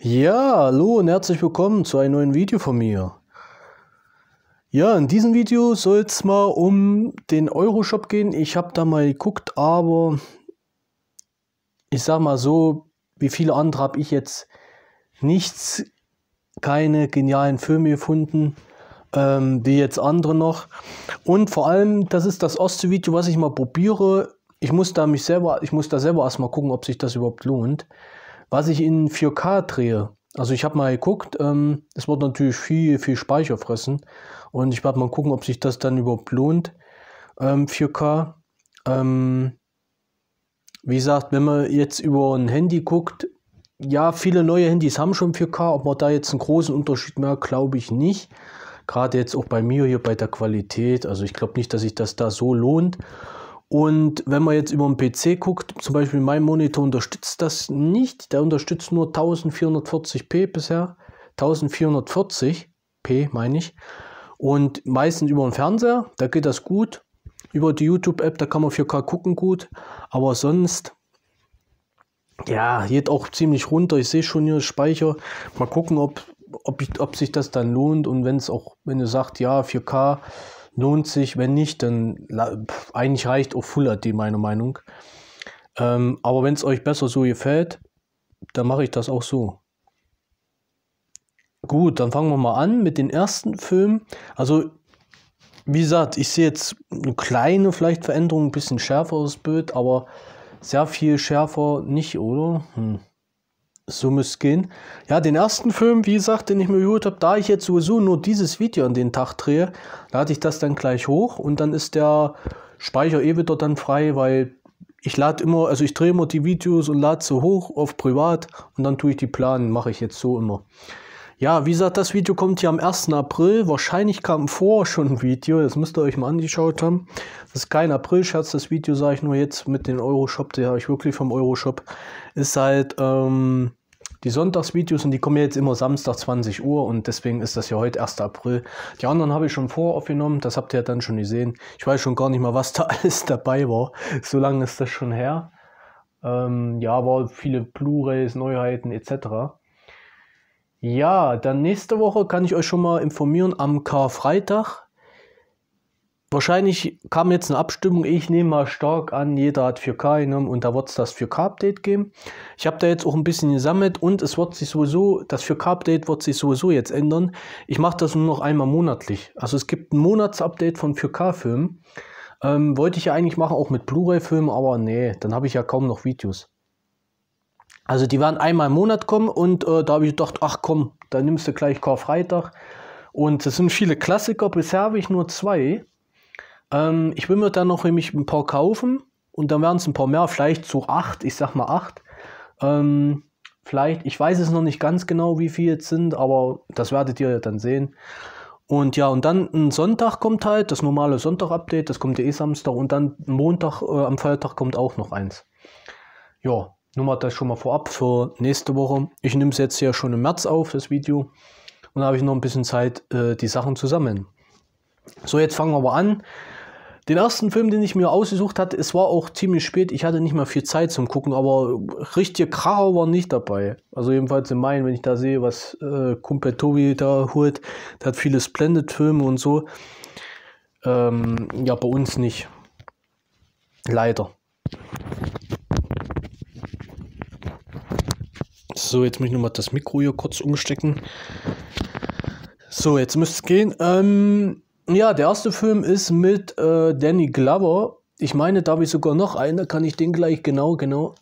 Ja, hallo und herzlich willkommen zu einem neuen Video von mir. Ja, in diesem Video soll es mal um den Euroshop gehen. Ich habe da mal geguckt, aber ich sag mal so, wie viele andere habe ich jetzt nichts, keine genialen Filme gefunden, ähm, wie jetzt andere noch. Und vor allem, das ist das erste Video, was ich mal probiere. Ich muss da mich selber, ich muss da selber erstmal gucken, ob sich das überhaupt lohnt was ich in 4K drehe. Also ich habe mal geguckt, ähm, es wird natürlich viel, viel Speicher fressen. Und ich werde mal gucken, ob sich das dann überhaupt lohnt. Ähm, 4K. Ähm, wie gesagt, wenn man jetzt über ein Handy guckt, ja, viele neue Handys haben schon 4K, ob man da jetzt einen großen Unterschied merkt, glaube ich nicht. Gerade jetzt auch bei mir hier bei der Qualität. Also ich glaube nicht, dass sich das da so lohnt. Und wenn man jetzt über den PC guckt, zum Beispiel mein Monitor unterstützt das nicht. Der unterstützt nur 1440p bisher. 1440p meine ich. Und meistens über den Fernseher, da geht das gut. Über die YouTube-App, da kann man 4K gucken gut. Aber sonst, ja, geht auch ziemlich runter. Ich sehe schon hier Speicher. Mal gucken, ob, ob, ich, ob sich das dann lohnt. Und wenn es auch, wenn du sagst, ja, 4K, lohnt sich. Wenn nicht, dann eigentlich reicht auch Full HD, meine Meinung. Ähm, aber wenn es euch besser so gefällt, dann mache ich das auch so. Gut, dann fangen wir mal an mit den ersten Filmen. Also, wie gesagt, ich sehe jetzt eine kleine vielleicht Veränderung, ein bisschen schärferes Bild, aber sehr viel schärfer nicht, oder? Hm. Summes gehen. Ja, den ersten Film, wie gesagt, den ich mir geholt habe, da ich jetzt sowieso nur dieses Video an den Tag drehe, lade ich das dann gleich hoch und dann ist der Speicher eh wieder dann frei, weil ich lade immer, also ich drehe immer die Videos und lade sie hoch auf privat und dann tue ich die planen, mache ich jetzt so immer. Ja, wie gesagt, das Video kommt hier am 1. April. Wahrscheinlich kam vor schon ein Video, das müsst ihr euch mal angeschaut haben. Das ist kein April-Scherz, das Video sage ich nur jetzt mit dem Euroshop, der habe ich wirklich vom Euroshop. Ist halt, ähm, die Sonntagsvideos und die kommen jetzt immer Samstag 20 Uhr und deswegen ist das ja heute 1. April. Die anderen habe ich schon voraufgenommen, das habt ihr ja dann schon gesehen. Ich weiß schon gar nicht mal, was da alles dabei war. So lange ist das schon her. Ähm, ja, aber viele Blu-rays, Neuheiten etc. Ja, dann nächste Woche kann ich euch schon mal informieren am Karfreitag Wahrscheinlich kam jetzt eine Abstimmung, ich nehme mal stark an, jeder hat 4K genommen und da wird es das 4K-Update geben. Ich habe da jetzt auch ein bisschen gesammelt und es wird sich sowieso, das 4K-Update wird sich sowieso jetzt ändern. Ich mache das nur noch einmal monatlich. Also es gibt ein Monats-Update von 4K-Filmen. Ähm, wollte ich ja eigentlich machen, auch mit Blu-ray-Filmen, aber nee, dann habe ich ja kaum noch Videos. Also die werden einmal im Monat kommen und äh, da habe ich gedacht, ach komm, dann nimmst du gleich Karfreitag. Und es sind viele Klassiker, bisher habe ich nur zwei. Ähm, ich will mir dann noch nämlich ein paar kaufen und dann werden es ein paar mehr, vielleicht so acht, ich sag mal acht. Ähm, vielleicht, ich weiß es noch nicht ganz genau, wie viele jetzt sind, aber das werdet ihr ja dann sehen. Und ja, und dann ein Sonntag kommt halt, das normale Sonntag-Update, das kommt ja eh Samstag und dann Montag, äh, am Feiertag kommt auch noch eins. Ja, nur mal das schon mal vorab für nächste Woche. Ich nehme es jetzt ja schon im März auf, das Video. Und da habe ich noch ein bisschen Zeit, äh, die Sachen zu sammeln. So, jetzt fangen wir aber an. Den ersten Film, den ich mir ausgesucht hatte, es war auch ziemlich spät. Ich hatte nicht mal viel Zeit zum Gucken, aber richtige Kracher waren nicht dabei. Also jedenfalls in meinen, wenn ich da sehe, was äh, Kumpel Tobi da holt, der hat viele Splendid-Filme und so. Ähm, ja, bei uns nicht. Leider. So, jetzt muss ich nochmal das Mikro hier kurz umstecken. So, jetzt müsste es gehen. Ähm, ja, der erste Film ist mit äh, Danny Glover. Ich meine, da habe ich sogar noch einen, da kann ich den gleich genau, genau.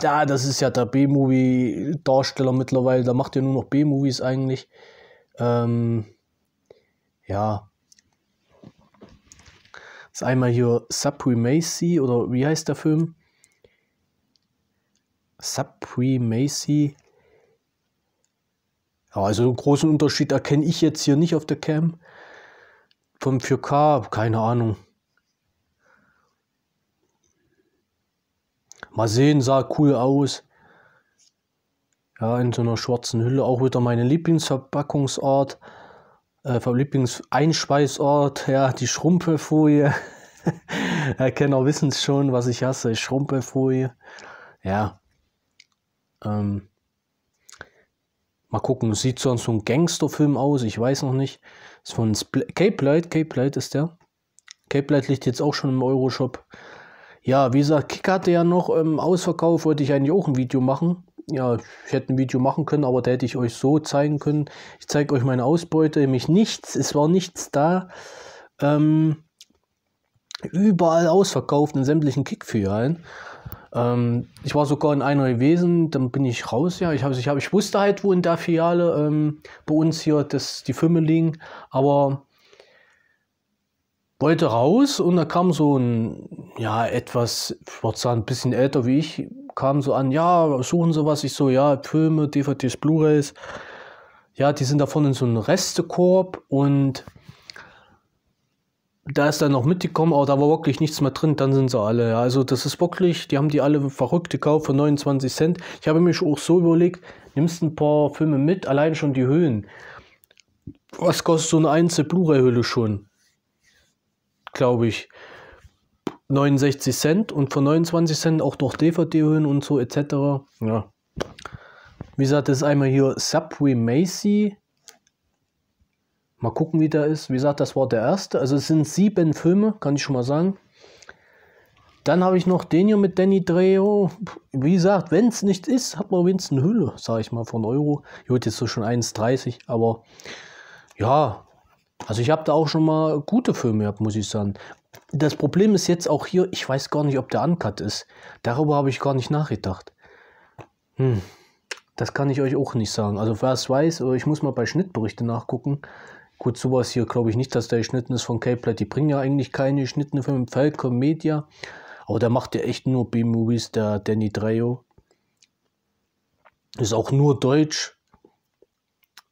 Da, ja, das ist ja der B-Movie-Darsteller mittlerweile, da macht er nur noch B-Movies eigentlich. Ähm, ja. Das ist einmal hier Supremacy oder wie heißt der Film? Supremacy. Ja, also einen großen Unterschied erkenne ich jetzt hier nicht auf der Cam vom 4K, keine Ahnung. Mal sehen, sah cool aus. Ja, in so einer schwarzen Hülle auch wieder meine Lieblingsverpackungsart, äh, Lieblingseinspeisart, ja, die Schrumpelfolie. Erkenner wissen es schon, was ich hasse, Schrumpelfolie. Ja. Ähm. Mal gucken, sieht sonst so ein Gangsterfilm aus, ich weiß noch nicht. Ist von Spl Cape Light, Cape Light ist der. Cape Light liegt jetzt auch schon im Euroshop. Ja, wie gesagt, Kick hatte ja noch im ähm, Ausverkauf, wollte ich eigentlich auch ein Video machen. Ja, ich hätte ein Video machen können, aber da hätte ich euch so zeigen können. Ich zeige euch meine Ausbeute, nämlich nichts, es war nichts da. Ähm, überall ausverkauft in sämtlichen Kickfilialen. Ähm, ich war sogar in einer gewesen, dann bin ich raus, ja. Ich, hab, ich, hab, ich wusste halt, wo in der Filiale ähm, bei uns hier das, die Filme liegen, aber wollte raus und da kam so ein, ja, etwas, ich würde sagen, ein bisschen älter wie ich, kam so an, ja, suchen Sie was. Ich so, ja, Filme, DVDs, Blu-rays. Ja, die sind da vorne in so einem Restekorb und da ist dann noch mitgekommen, aber da war wirklich nichts mehr drin, dann sind sie alle. Ja. Also das ist wirklich, die haben die alle verrückt gekauft für 29 Cent. Ich habe mich auch so überlegt, nimmst ein paar Filme mit, allein schon die Höhen. Was kostet so eine einzelne Blu-ray-Hülle schon? Glaube ich. 69 Cent und für 29 Cent auch durch DVD-Höhen und so etc. Ja. Wie gesagt, das ist einmal hier Subway Macy, Mal gucken, wie der ist. Wie gesagt, das war der erste. Also es sind sieben Filme, kann ich schon mal sagen. Dann habe ich noch den hier mit Danny Trejo. Wie gesagt, wenn es nicht ist, hat man wenigstens eine Hülle, sage ich mal, von Euro. Gut, jetzt so schon 1,30, aber ja, also ich habe da auch schon mal gute Filme gehabt, muss ich sagen. Das Problem ist jetzt auch hier, ich weiß gar nicht, ob der Uncut ist. Darüber habe ich gar nicht nachgedacht. Hm, das kann ich euch auch nicht sagen. Also wer es weiß, ich muss mal bei Schnittberichte nachgucken. Gut, sowas hier glaube ich nicht, dass der geschnitten ist von K-Plate. Die bringen ja eigentlich keine geschnittenen Filme. Falcon Media. Aber der macht ja echt nur B-Movies, der Danny Trejo. Ist auch nur Deutsch.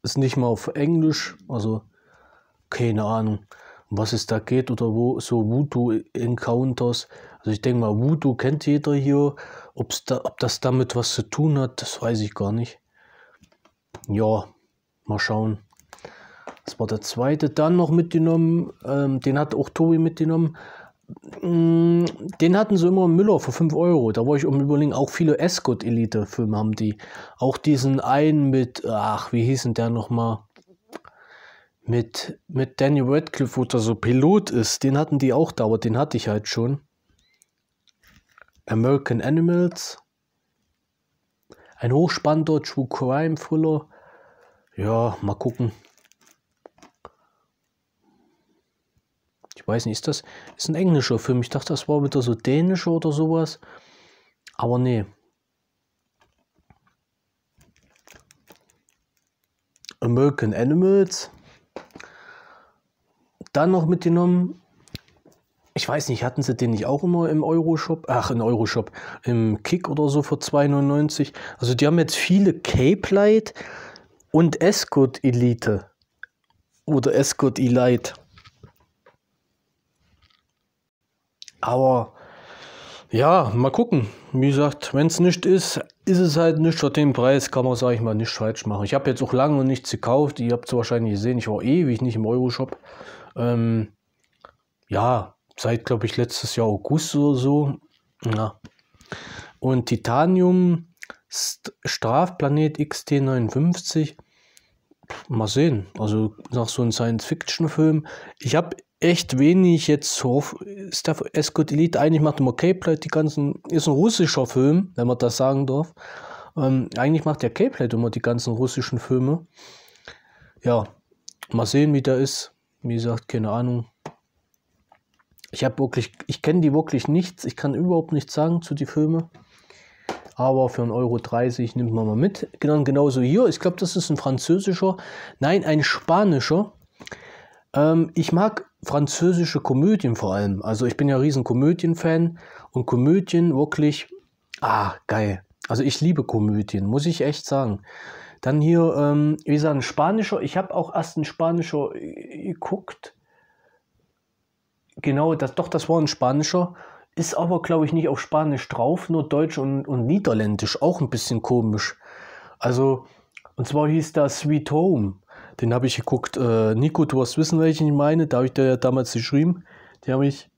Ist nicht mal auf Englisch. Also keine Ahnung, was es da geht oder wo. So Voodoo-Encounters. Also ich denke mal, Voodoo kennt jeder hier. Ob's da, ob das damit was zu tun hat, das weiß ich gar nicht. Ja, mal schauen. Das war der zweite. Dann noch mitgenommen, ähm, den hat auch Tobi mitgenommen. Mm, den hatten sie immer Müller für 5 Euro. Da war ich um überlegen, auch viele Escort-Elite-Filme haben die. Auch diesen einen mit, ach, wie hieß denn der nochmal? Mit, mit Daniel Radcliffe, wo der so Pilot ist. Den hatten die auch da, aber den hatte ich halt schon. American Animals. Ein hochspannender True Crime Thriller. Ja, mal gucken. ich weiß nicht, ist das ist ein englischer Film. Ich dachte, das war wieder so dänisch oder sowas. Aber nee. American Animals. Dann noch mitgenommen. Ich weiß nicht, hatten sie den nicht auch immer im Euroshop? Ach, im Euroshop. Im Kick oder so für 2,99. Also die haben jetzt viele Cape Light und Escort Elite. Oder Escort Elite. Aber ja, mal gucken. Wie gesagt, wenn es nicht ist, ist es halt nicht für den Preis, kann man, sage ich mal, nicht falsch machen. Ich habe jetzt auch lange nichts gekauft. Ihr habt es wahrscheinlich gesehen, ich war ewig nicht im Euroshop. Ähm, ja, seit, glaube ich, letztes Jahr August oder so. Ja. Und Titanium St Strafplanet XT59. Mal sehen. Also nach so einem Science-Fiction-Film. Ich habe echt wenig jetzt so der Escott Elite eigentlich macht immer Cape plate die ganzen, ist ein russischer Film, wenn man das sagen darf. Ähm, eigentlich macht der Cape plate immer die ganzen russischen Filme. Ja, mal sehen, wie der ist. Wie gesagt, keine Ahnung. Ich habe wirklich, ich kenne die wirklich nichts. Ich kann überhaupt nichts sagen zu die Filme. Aber für 1,30 Euro 30 nimmt man mal mit. Genau, genauso hier. Ich glaube, das ist ein französischer. Nein, ein spanischer. Ähm, ich mag französische Komödien vor allem. Also ich bin ja riesen Komödien-Fan und Komödien wirklich, ah, geil. Also ich liebe Komödien, muss ich echt sagen. Dann hier, ähm, wie gesagt, ein spanischer. Ich habe auch erst ein spanischer äh, geguckt. Genau, das, doch, das war ein spanischer. Ist aber, glaube ich, nicht auf Spanisch drauf, nur Deutsch und, und Niederländisch. Auch ein bisschen komisch. Also, und zwar hieß das Sweet Home. Den habe ich geguckt. Äh, Nico, du wirst wissen, welchen ich meine. Da habe ich dir ja damals geschrieben. Die habe ich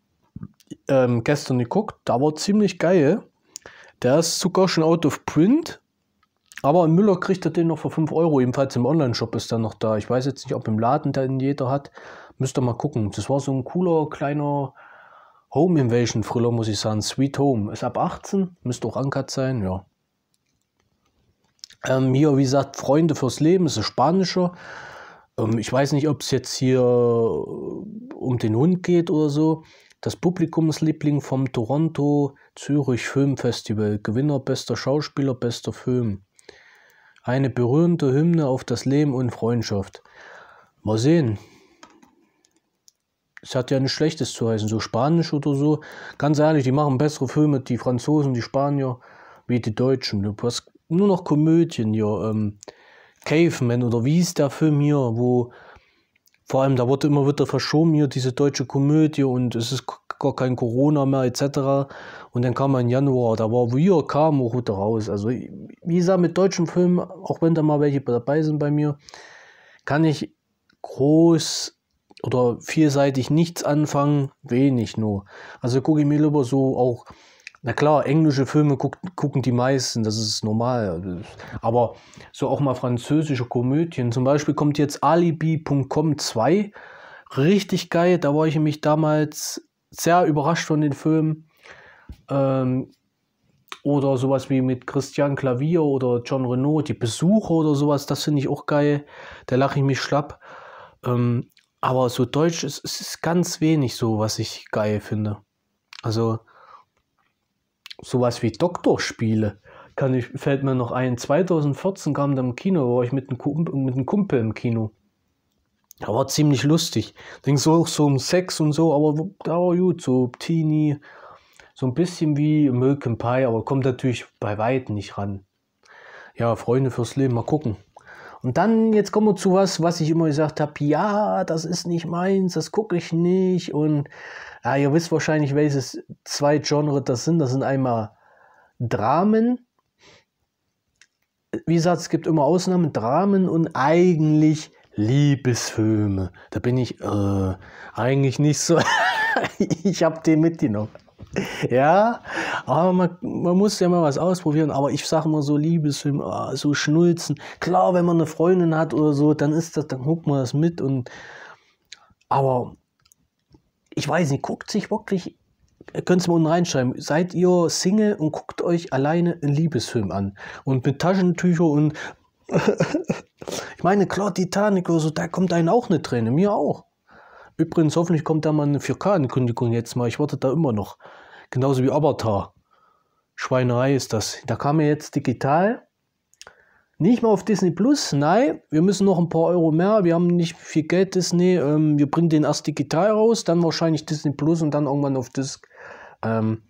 ähm, gestern geguckt. Da war ziemlich geil. Der ist sogar schon out of print. Aber in Müller kriegt er den noch für 5 Euro. Jedenfalls im Online-Shop ist er noch da. Ich weiß jetzt nicht, ob im Laden den jeder hat. Müsst ihr mal gucken. Das war so ein cooler, kleiner Home Invasion Thriller, muss ich sagen. Sweet Home. Ist ab 18. Müsste auch ankert sein, ja. Ähm, hier, wie gesagt, Freunde fürs Leben ist ein spanischer. Ähm, ich weiß nicht, ob es jetzt hier äh, um den Hund geht oder so. Das Publikumsliebling vom Toronto Zürich Film Festival. Gewinner bester Schauspieler, bester Film. Eine berührende Hymne auf das Leben und Freundschaft. Mal sehen. Es hat ja nichts Schlechtes zu heißen, so Spanisch oder so. Ganz ehrlich, die machen bessere Filme, die Franzosen, die Spanier, wie die Deutschen. Du nur noch Komödien hier. Ähm, Caveman oder wie ist der Film hier, wo vor allem da wurde immer wieder verschoben hier diese deutsche Komödie und es ist gar kein Corona mehr etc. Und dann kam im Januar, da war wir kam auch wieder raus. Also wie gesagt, mit deutschen Filmen, auch wenn da mal welche dabei sind bei mir, kann ich groß oder vielseitig nichts anfangen, wenig nur. Also gucke ich mir lieber so auch na klar, englische Filme guck, gucken die meisten, das ist normal. Aber so auch mal französische Komödien. Zum Beispiel kommt jetzt Alibi.com 2. Richtig geil, da war ich nämlich damals sehr überrascht von den Filmen. Ähm, oder sowas wie mit Christian Klavier oder John Renault, die Besucher oder sowas, das finde ich auch geil. Da lache ich mich schlapp. Ähm, aber so deutsch ist, ist ganz wenig so, was ich geil finde. Also sowas wie Doktorspiele. Kann ich, fällt mir noch ein, 2014 kam da im Kino, war ich mit einem, Kumpel, mit einem Kumpel im Kino. Da war ziemlich lustig. Denkst so, auch so um Sex und so, aber da war gut, so Teenie, so ein bisschen wie Milk and Pie, aber kommt natürlich bei weitem nicht ran. Ja, Freunde fürs Leben, mal gucken. Und dann, jetzt kommen wir zu was, was ich immer gesagt habe, ja, das ist nicht meins, das gucke ich nicht. Und ja, ihr wisst wahrscheinlich, welches zwei Genre das sind. Das sind einmal Dramen. Wie gesagt, es gibt immer Ausnahmen, Dramen und eigentlich Liebesfilme. Da bin ich äh, eigentlich nicht so. ich habe den mitgenommen. ja, aber man, man, muss ja mal was ausprobieren. Aber ich sage mal so Liebesfilm, ah, so Schnulzen. Klar, wenn man eine Freundin hat oder so, dann ist das, dann guckt man das mit und aber ich weiß nicht, guckt sich wirklich, könnt ihr mal unten reinschreiben, seid ihr Single und guckt euch alleine einen Liebesfilm an. Und mit Taschentücher und ich meine, klar, Titanic oder so, da kommt einen auch eine Träne, mir auch. Übrigens, hoffentlich kommt da mal eine 4K-Ankündigung jetzt mal. Ich warte da immer noch. Genauso wie Avatar. Schweinerei ist das. Da kam ja jetzt digital. Nicht mal auf Disney Plus, nein, wir müssen noch ein paar Euro mehr, wir haben nicht viel Geld, Disney. Ähm, wir bringen den erst digital raus, dann wahrscheinlich Disney Plus und dann irgendwann auf Disc. Ähm,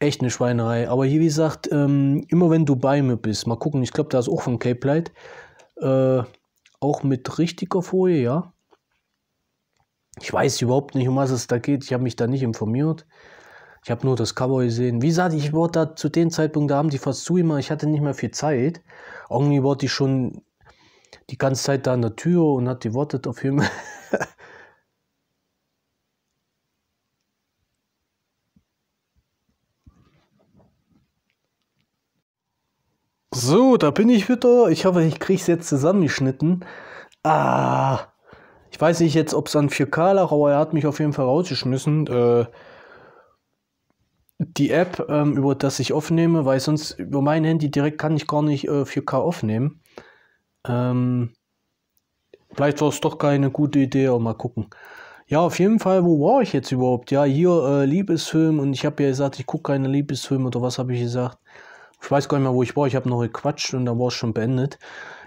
echt eine Schweinerei. Aber hier, wie gesagt, ähm, immer wenn du bei mir bist, mal gucken, ich glaube, da ist auch von Cape Light. Äh, auch mit richtiger Folie, ja. Ich weiß überhaupt nicht, um was es da geht. Ich habe mich da nicht informiert. Ich habe nur das Cover gesehen. Wie gesagt, ich wollte da zu dem Zeitpunkt, da haben die fast zu immer, ich hatte nicht mehr viel Zeit. Irgendwie wollte ich schon die ganze Zeit da an der Tür und hat die Worte auf ihn. so, da bin ich wieder. Ich hoffe, ich kriege es jetzt zusammengeschnitten. Ah, ich weiß nicht jetzt, ob es an 4K lag, aber er hat mich auf jeden Fall rausgeschmissen. Äh, die App, ähm, über das ich aufnehme, weil sonst über mein Handy direkt kann ich gar nicht äh, 4K aufnehmen. Ähm, vielleicht war es doch keine gute Idee, aber mal gucken. Ja, auf jeden Fall, wo war ich jetzt überhaupt? Ja, hier äh, Liebesfilm und ich habe ja gesagt, ich gucke keine Liebesfilme oder was habe ich gesagt? Ich weiß gar nicht mehr, wo ich war. Ich habe noch gequatscht und dann war es schon beendet.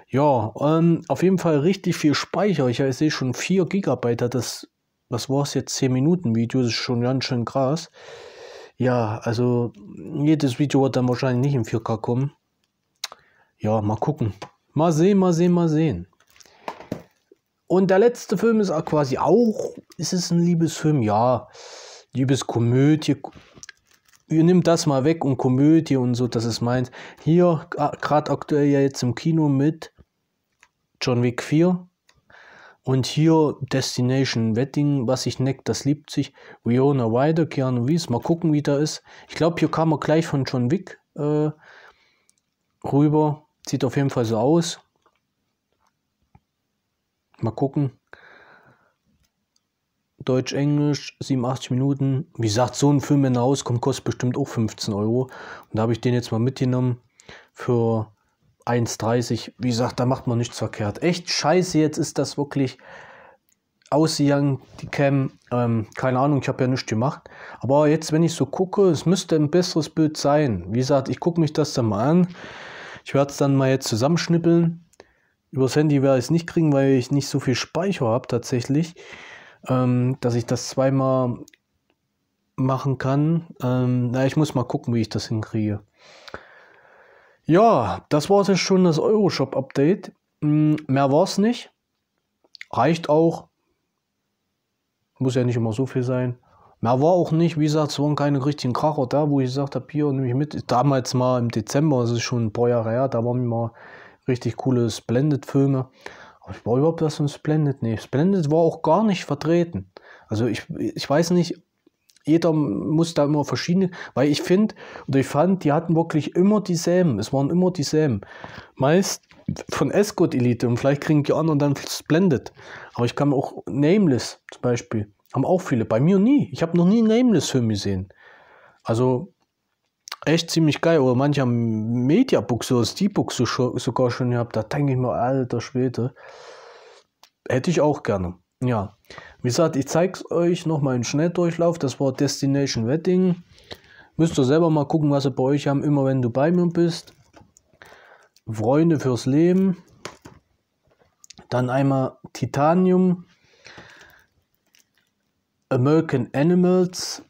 Ja, ähm, auf jeden Fall richtig viel Speicher. Ich, ich sehe schon 4 GB. Das, was war es jetzt? 10 Minuten Video. Das ist schon ganz schön krass. Ja, also jedes Video wird dann wahrscheinlich nicht in 4K kommen. Ja, mal gucken. Mal sehen, mal sehen, mal sehen. Und der letzte Film ist quasi auch, ist es ein Liebesfilm? Ja, Liebeskomödie. Ihr nehmt das mal weg und Komödie und so, das ist meins. Hier, gerade aktuell ja jetzt im Kino mit John Wick 4. Und hier Destination Wedding, was ich neckt, das liebt sich. Riona Ryder, Keanu Reeves, mal gucken, wie der ist. Ich glaube, hier kam er gleich von John Wick äh, rüber. Sieht auf jeden Fall so aus. Mal gucken. Deutsch, Englisch, 87 Minuten. Wie sagt so ein Film, wenn er rauskommt, kostet bestimmt auch 15 Euro. Und da habe ich den jetzt mal mitgenommen für 1,30. Wie gesagt, da macht man nichts verkehrt. Echt scheiße, jetzt ist das wirklich aussehen, die Cam. Ähm, keine Ahnung, ich habe ja nichts gemacht. Aber jetzt, wenn ich so gucke, es müsste ein besseres Bild sein. Wie gesagt, ich gucke mich das dann mal an. Ich werde es dann mal jetzt zusammenschnippeln. Übers Handy werde ich es nicht kriegen, weil ich nicht so viel Speicher habe tatsächlich, ähm, dass ich das zweimal machen kann. Ähm, na, ich muss mal gucken, wie ich das hinkriege. Ja, das war es schon das Euroshop-Update. Hm, mehr war es nicht. Reicht auch. Muss ja nicht immer so viel sein. Mehr war auch nicht, wie gesagt, es waren keine richtigen Kracher da, wo ich gesagt habe, hier nehme ich mit. Damals mal im Dezember, das ist schon ein paar Jahre her, da waren mal richtig coole Splendid-Filme. Aber ich war überhaupt was von Splendid? Nee, Splendid war auch gar nicht vertreten. Also ich, ich weiß nicht, jeder muss da immer verschiedene, weil ich finde, oder ich fand, die hatten wirklich immer dieselben. Es waren immer dieselben. Meist von Escort Elite und vielleicht kriegen die anderen dann Splendid. Aber ich kann auch Nameless zum Beispiel. Haben auch viele. Bei mir nie. Ich habe noch nie Nameless-Film gesehen. Also echt ziemlich geil. Oder manche haben Mediabooks oder Steelbooks so, sogar schon gehabt. Da denke ich mir, alter Schwede. Hätte ich auch gerne. Ja, wie gesagt, ich zeige es euch nochmal in Schnelldurchlauf. Das war Destination Wedding. Müsst ihr selber mal gucken, was sie bei euch haben, immer wenn du bei mir bist. Freunde fürs Leben. Dann einmal Titanium. American Animals.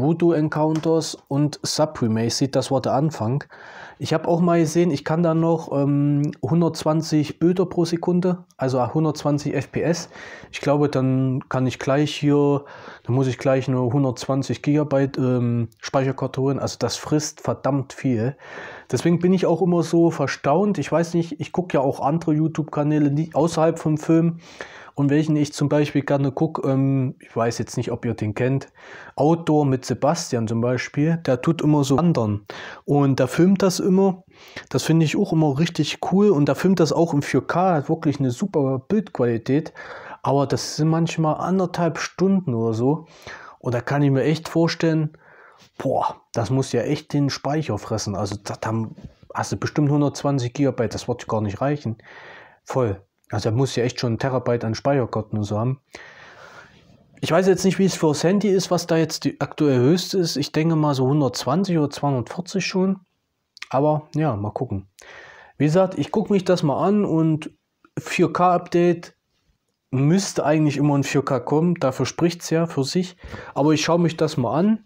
Voodoo Encounters und Supremacy, das war der Anfang. Ich habe auch mal gesehen, ich kann da noch ähm, 120 Bilder pro Sekunde, also 120 ah, FPS. Ich glaube, dann kann ich gleich hier, dann muss ich gleich nur 120 Gigabyte ähm, Speicherkarte holen. Also das frisst verdammt viel. Deswegen bin ich auch immer so verstaunt. Ich weiß nicht, ich gucke ja auch andere YouTube-Kanäle außerhalb vom Film und welchen ich zum Beispiel gerne gucke, ähm, ich weiß jetzt nicht, ob ihr den kennt, Outdoor mit Sebastian zum Beispiel, der tut immer so wandern. Und da filmt das immer. Das finde ich auch immer richtig cool. Und da filmt das auch im 4K, hat wirklich eine super Bildqualität. Aber das sind manchmal anderthalb Stunden oder so. Und da kann ich mir echt vorstellen, boah, das muss ja echt den Speicher fressen. Also da haben, hast du bestimmt 120 GB, das wird gar nicht reichen. Voll. Also er muss ja echt schon einen Terabyte an Speicherkarten und so haben. Ich weiß jetzt nicht, wie es fürs Handy ist, was da jetzt die aktuell höchste ist. Ich denke mal so 120 oder 240 schon. Aber ja, mal gucken. Wie gesagt, ich gucke mich das mal an und 4K-Update müsste eigentlich immer in 4K kommen. Dafür spricht es ja für sich. Aber ich schaue mich das mal an.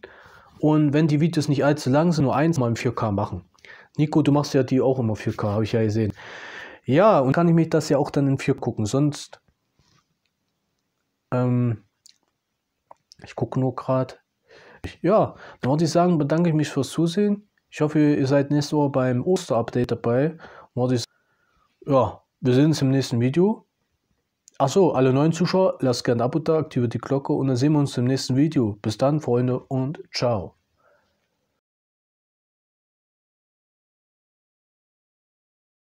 Und wenn die Videos nicht allzu lang sind, nur eins mal im 4K machen. Nico, du machst ja die auch immer 4K, habe ich ja gesehen. Ja, und kann ich mich das ja auch dann in vier gucken. Sonst. Ähm, ich gucke nur gerade. Ja, dann würde ich sagen, bedanke ich mich fürs Zusehen. Ich hoffe, ihr seid nächste Woche beim Osterupdate dabei. Wollte ich ja, wir sehen uns im nächsten Video. Achso, alle neuen Zuschauer, lasst gerne ein Abo da, aktiviert die Glocke und dann sehen wir uns im nächsten Video. Bis dann, Freunde, und ciao.